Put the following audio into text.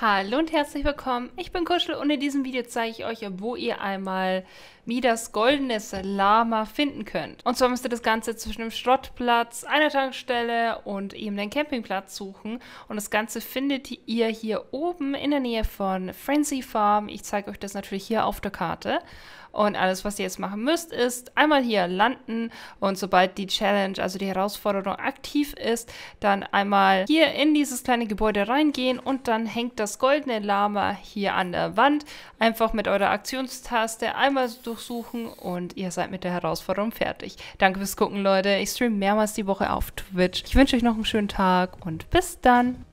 Hallo und herzlich willkommen. Ich bin Kuschel und in diesem Video zeige ich euch, wo ihr einmal Midas goldenes Lama finden könnt. Und zwar müsst ihr das Ganze zwischen dem Schrottplatz, einer Tankstelle und eben den Campingplatz suchen. Und das Ganze findet ihr hier oben in der Nähe von Frenzy Farm. Ich zeige euch das natürlich hier auf der Karte. Und alles, was ihr jetzt machen müsst, ist einmal hier landen und sobald die Challenge, also die Herausforderung aktiv ist, dann einmal hier in dieses kleine Gebäude reingehen und dann hängt das goldene Lama hier an der Wand. Einfach mit eurer Aktionstaste einmal durchsuchen und ihr seid mit der Herausforderung fertig. Danke fürs Gucken, Leute. Ich streame mehrmals die Woche auf Twitch. Ich wünsche euch noch einen schönen Tag und bis dann.